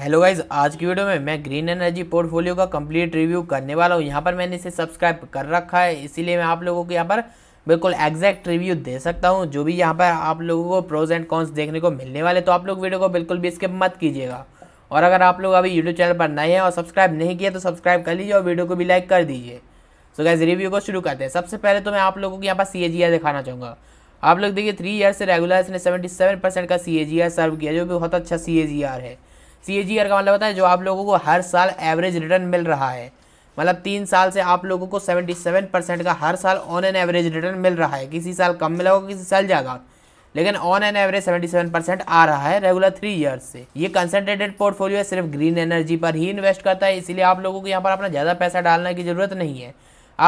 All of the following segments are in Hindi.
हेलो गाइज आज की वीडियो में मैं ग्रीन एनर्जी पोर्टफोलियो का कंप्लीट रिव्यू करने वाला हूँ यहाँ पर मैंने इसे सब्सक्राइब कर रखा है इसीलिए मैं आप लोगों को यहाँ पर बिल्कुल एग्जैक्ट रिव्यू दे सकता हूँ जो भी यहाँ पर आप लोगों को प्रोज एंड कॉन्स देखने को मिलने वाले तो आप लोग वीडियो को बिल्कुल भी स्किप मत कीजिएगा और अगर आप लोग अभी यूट्यूब चैनल पर नए हैं और सब्सक्राइब नहीं किया तो सब्सक्राइब कर लीजिए और वीडियो को भी लाइक कर दीजिए सो गाइज रिव्यू को शुरू करते हैं सबसे पहले तो मैं आप लोगों को यहाँ पर सी दिखाना चाहूँगा आप लोग देखिए थ्री ईयर से रेगुलर इसने सेवेंटी सेवन परसेंट का सी सर्व किया जो कि बहुत अच्छा सी है सी का मतलब होता है जो आप लोगों को हर साल एवरेज रिटर्न मिल रहा है मतलब तीन साल से आप लोगों को 77 परसेंट का हर साल ऑन एन एवरेज रिटर्न मिल रहा है किसी साल कम मिला होगा किसी साल ज़्यादा लेकिन ऑन एन एवरेज 77 परसेंट आ रहा है रेगुलर थ्री ईयर्स से ये कंसनट्रेटेड पोर्टफोलियो सिर्फ ग्रीन एनर्जी पर ही इन्वेस्ट करता है इसीलिए आप लोगों को यहाँ पर अपना ज़्यादा पैसा डालने की ज़रूरत नहीं है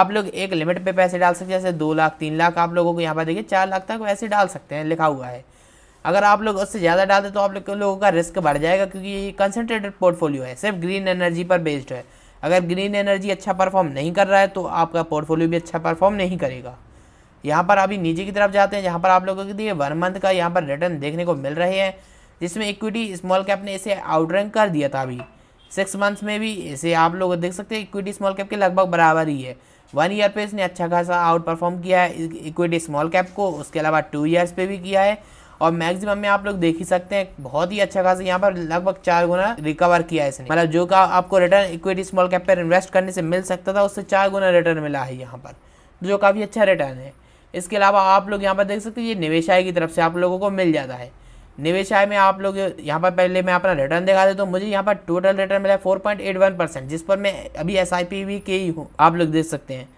आप लोग एक लिमिट पे पैसे डाल सकते हैं जैसे दो लाख तीन लाख आप लोगों को यहाँ पर देखिए चार लाख तक वैसे डाल सकते हैं लिखा हुआ है अगर आप लोग उससे ज़्यादा डाल दें तो आप लोग लोगों का रिस्क बढ़ जाएगा क्योंकि ये कंसनट्रेटेड पोर्टफोलियो है सिर्फ ग्रीन एनर्जी पर बेस्ड है अगर ग्रीन एनर्जी अच्छा परफॉर्म नहीं कर रहा है तो आपका पोर्टफोलियो भी अच्छा परफॉर्म नहीं करेगा यहाँ पर अभी नीचे की तरफ जाते हैं जहाँ पर आप लोगों के लिए वन मंथ का यहाँ पर रिटर्न देखने को मिल रहे हैं जिसमें इक्विटी स्मॉल कैप ने इसे आउटरैंक कर दिया था अभी सिक्स मंथ्स में भी इसे आप लोग देख सकते हैं इक्विटी स्मॉल कैप के लगभग बराबर ही है वन ईयर पे इसने अच्छा खासा आउट परफॉर्म किया है इक्विटी स्मॉल कैप को उसके अलावा टू ईयर्स पे भी किया है और मैक्सिमम में आप लोग देख ही सकते हैं बहुत ही अच्छा खासा यहाँ पर लगभग चार गुना रिकवर किया है इसने मतलब जो का आपको रिटर्न इक्विटी स्मॉल कैप पर इन्वेस्ट करने से मिल सकता था उससे चार गुना रिटर्न मिला है यहाँ पर जो काफ़ी अच्छा रिटर्न है इसके अलावा आप लोग यहाँ पर देख सकते हैं ये निवेशाय की तरफ से आप लोगों को मिल जाता है निवेशाय में आप लोग यहाँ पर पहले मैं अपना रिटर्न दिखा देता तो हूँ मुझे यहाँ पर टोटल रिटर्न मिला है four point eight one percent जिस पर मैं अभी एस आई पी भी के ही हूँ आप लोग देख सकते हैं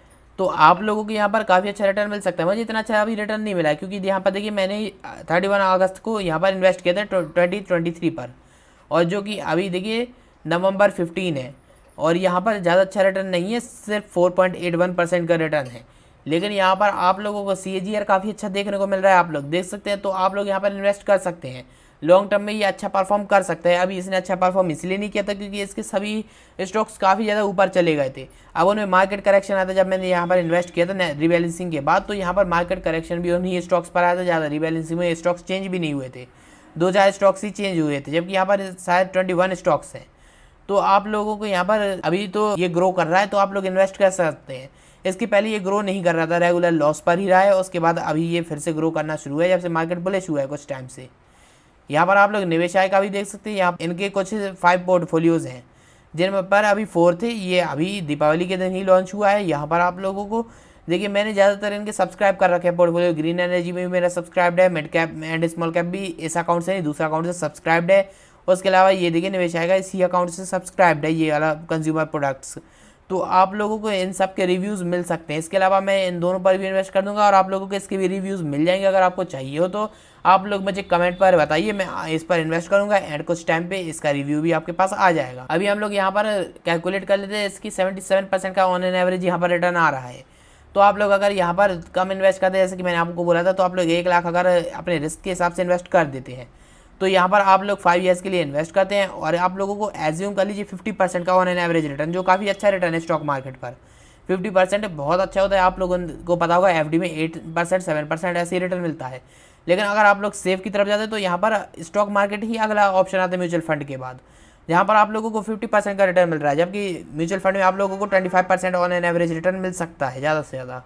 तो आप लोगों को यहाँ पर काफ़ी अच्छा रिटर्न मिल सकता है मुझे इतना अच्छा अभी रिटर्न नहीं मिला क्योंकि यहाँ पर देखिए मैंने थर्टी वन अगस्त को यहाँ पर इन्वेस्ट किया था ट्वेंटी ट्वेंटी थ्री पर और जो कि अभी देखिए नवंबर फिफ्टीन है और यहाँ पर ज़्यादा अच्छा रिटर्न नहीं है सिर्फ four point eight one percent का रिटर्न है लेकिन यहाँ पर आप लोगों को सी काफ़ी अच्छा देखने को मिल रहा है आप लोग देख सकते हैं तो आप लोग यहाँ पर इन्वेस्ट कर सकते हैं लॉन्ग टर्म में ये अच्छा परफॉर्म कर सकता है अभी इसने अच्छा परफॉर्म इसलिए नहीं किया था क्योंकि इसके सभी स्टॉक्स काफ़ी ज़्यादा ऊपर चले गए थे अब उनमें मार्केट करेक्शन आया था जब मैंने यहाँ पर इन्वेस्ट किया था रिबैलेंसिंग के बाद तो यहाँ पर मार्केट करेक्शन भी उन्हीं स्टॉक्स पर आया था ज़्यादा रिबैलेंसिंग में स्टॉक्स चेंज भी नहीं हुए थे दो चार स्टॉक्स ही चेंज हुए थे जबकि यहाँ पर शायद ट्वेंटी वन स्टॉक्स हैं तो आप लोगों को यहाँ पर अभी तो ये ग्रो कर रहा है तो आप लोग इन्वेस्ट कर सकते हैं इसके पहले ये ग्रो नहीं कर रहा था रेगुलर लॉस पर ही रहा है उसके बाद अभी ये फिर से ग्रो करना शुरू है जब से मार्केट बुलिश हुआ है कुछ टाइम से यहाँ पर आप लोग निवेश आय का भी देख सकते हैं यहाँ इनके कुछ फाइव पोर्टफोलियोज़ हैं जिन पर अभी फोर्थ है ये अभी दीपावली के दिन ही लॉन्च हुआ है यहाँ पर आप लोगों को देखिए मैंने ज़्यादातर इनके सब्सक्राइब कर रखे हैं पोर्टफोलियो ग्रीन एनर्जी में भी मेरा सब्सक्राइब्ड है mid cap and small cap भी इस अकाउंट से नहीं दूसरा अकाउंट से सब्सक्राइब्ड है उसके अलावा ये देखिए निवेश आएगा इसी अकाउंट से सब्सक्राइब्ड है ये वाला कंज्यूमर प्रोडक्ट्स तो आप लोगों को इन सब के रिव्यूज़ मिल सकते हैं इसके अलावा मैं इन दोनों पर भी इन्वेस्ट कर दूँगा और आप लोगों को इसके भी रिव्यूज़ मिल जाएंगे अगर आपको चाहिए हो तो आप लोग मुझे कमेंट पर बताइए मैं इस पर इन्वेस्ट करूंगा एंड कुछ टाइम पे इसका रिव्यू भी आपके पास आ जाएगा अभी हम लोग यहाँ पर कैलकुलेट कर लेते हैं इसकी सेवेंटी सेवन परसेंट का ऑन एन एवरेज यहाँ पर रिटर्न आ रहा है तो आप लोग अगर यहाँ पर कम इन्वेस्ट करते हैं जैसे कि मैंने आपको बोला था तो आप लोग एक लाख अगर अपने रिस्क के हिसाब से इन्वेस्ट कर देते हैं तो यहाँ पर आप लोग फाइव ईयर्स के लिए इन्वेस्ट करते हैं और आप लोगों को एज्यूम कर लीजिए फिफ्टी परसेंट का ऑन एन एवरेज रिटर्न जो काफ़ी अच्छा रिटर्न है स्टॉक मार्केट पर फिफ्टी परसेंट बहुत अच्छा होता है आप लोगों को पता होगा एफ में एट परसेंट सेवन परसेंट ऐसे रिटर्न मिलता है लेकिन अगर आप लोग सेफ की तरफ जाते हैं तो यहाँ पर स्टॉक मार्केट ही अगला ऑप्शन आता है म्यूचुअल फंड के बाद यहाँ पर आप लोगों को 50 परसेंट का रिटर्न मिल रहा है जबकि म्यूचुअल फंड में आप लोगों को 25 percent on an average return मिल सकता है ज़्यादा से ज़्यादा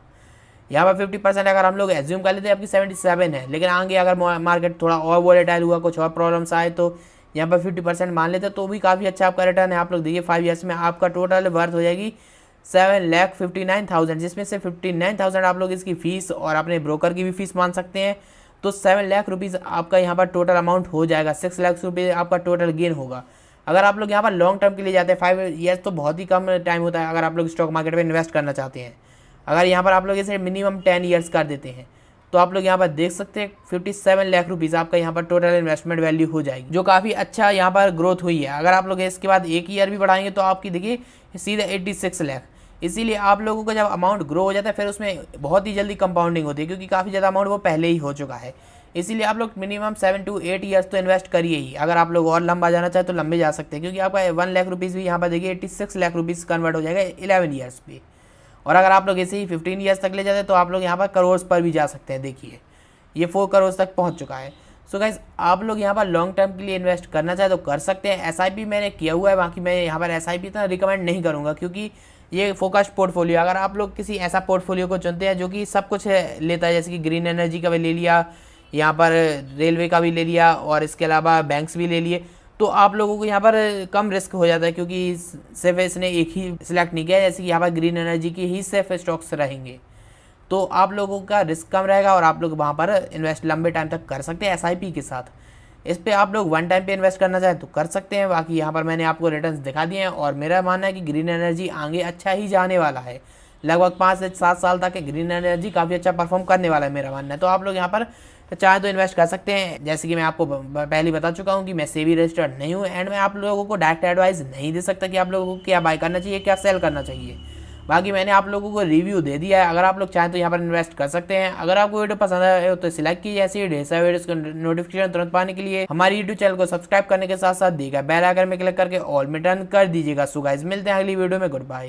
यहाँ पर 50 परसेंट अगर हम लोग एज्यूम कर लेते हैं आपकी 77 है लेकिन आगे अगर मार्केट थोड़ा और वोलेटाइल हुआ कुछ और प्रॉब्लम्स आए तो यहाँ पर फिफ्टी परसेंट मान लेते तो भी काफ़ी अच्छा आपका रिटर्न है आप लोग देखिए फाइव ईयर्स में आपका टोटल वर्थ हो जाएगी seven lakh fifty nine thousand जिसमें से फिफ्टी नाइन थाउजेंड आप लोग इसकी फ़ीस और अपने ब्रोकर की भी फीस मान सकते हैं तो सेवन लाख रुपीज़ आपका यहाँ पर टोटल अमाउंट हो जाएगा सिक्स लाख रुपीज़ आपका टोटल गेन होगा अगर आप लोग यहाँ पर लॉन्ग टर्म के लिए जाते हैं फाइव ईयर्स तो बहुत ही कम टाइम होता है अगर आप लोग स्टॉक मार्केट में इन्वेस्ट करना चाहते हैं अगर यहाँ पर आप लोग इसे मिनिमम टेन ईयर्स कर देते हैं तो आप लोग यहाँ पर देख सकते हैं फिफ्टी सेवन लाख रुपीज़ आपका यहाँ पर टोटल इन्वेस्टमेंट वैल्यू हो जाएगी जो काफ़ी अच्छा यहाँ पर ग्रोथ हुई है अगर आप लोग इसके बाद एक ईयर भी बढ़ाएंगे तो आपकी देखिए सीधे एट्टी सिक्स लाख इसीलिए आप लोगों का जब अमाउंट ग्रो हो जाता है फिर उसमें बहुत ही जल्दी कंपाउंडिंग होती है क्योंकि काफ़ी ज़्यादा अमाउंट वो पहले ही हो चुका है इसीलिए आप लोग minimum seven to eight years तो इन्वेस्ट करिए ही अगर आप लोग और लंबा जाना चाहें तो लंबे जा सकते हैं क्योंकि आपका वन लाख रुपीज़ भी यहाँ पर देखिए eighty six lakh rupees convert हो जाएगा इलेवन ईयर्स पे और अगर आप लोग ऐसे ही फिफ्टीन ईयर्स तक ले जाते हैं तो आप लोग यहाँ पर करोड़ पर भी जा सकते हैं देखिए ये फोर करोड़ तक पहुँच चुका है सो so गाइज आप लोग यहाँ पर लॉन्ग टर्म के लिए इन्वेस्ट करना चाहें तो कर सकते हैं एस मैंने किया हुआ है बाकी मैं यहाँ पर एस इतना रिकमेंड नहीं करूँगा क्योंकि ये फोकस्ड पोर्टफोलियो अगर आप लोग किसी ऐसा पोर्टफोलियो को चुनते हैं जो कि सब कुछ है, लेता है जैसे कि ग्रीन एनर्जी का भी ले लिया यहाँ पर रेलवे का भी ले लिया और इसके अलावा बैंक्स भी ले लिए तो आप लोगों को यहाँ पर कम रिस्क हो जाता है क्योंकि सिर्फ इसने एक ही सिलेक्ट नहीं किया जैसे कि यहाँ पर ग्रीन एनर्जी के ही सिर्फ स्टॉक्स रहेंगे तो आप लोगों का रिस्क कम रहेगा और आप लोग वहाँ पर इन्वेस्ट लंबे टाइम तक कर सकते हैं एस के साथ इस पर आप लोग वन टाइम पे इन्वेस्ट करना चाहें तो कर सकते हैं बाकी यहाँ पर मैंने आपको रिटर्न दिखा दिए हैं और मेरा मानना है कि ग्रीन एनर्जी आगे अच्छा ही जाने वाला है लगभग पाँच से सात साल तक ग्रीन एनर्जी काफ़ी अच्छा परफॉर्म करने वाला है मेरा मानना है तो आप लोग यहाँ पर चाहे तो इन्वेस्ट कर सकते हैं जैसे कि मैं आपको पहले बता चुका हूँ कि मैं सेवी रजिस्टर्ड नहीं हूँ एंड मैं आप लोगों को डायरेक्ट एडवाइस नहीं दे सकता कि आप लोगों को क्या बाय करना चाहिए क्या सेल करना चाहिए बाकी मैंने आप लोगों को रिव्यू दे दिया है अगर आप लोग चाहें तो यहाँ पर इन्वेस्ट कर सकते हैं अगर आपको वीडियो पसंद आए हो तो इसे लाइक कीजिए ऐसी ढेर सारे नोटिफिकेशन तुरंत पाने के लिए हमारे यूट्यूब चैनल को सब्सक्राइब करने के साथ साथ दी बेल आइकन में क्लिक करके ऑल में टर्न कर दीजिएगा सो मिलते हैं अगली वीडियो में गुड बाय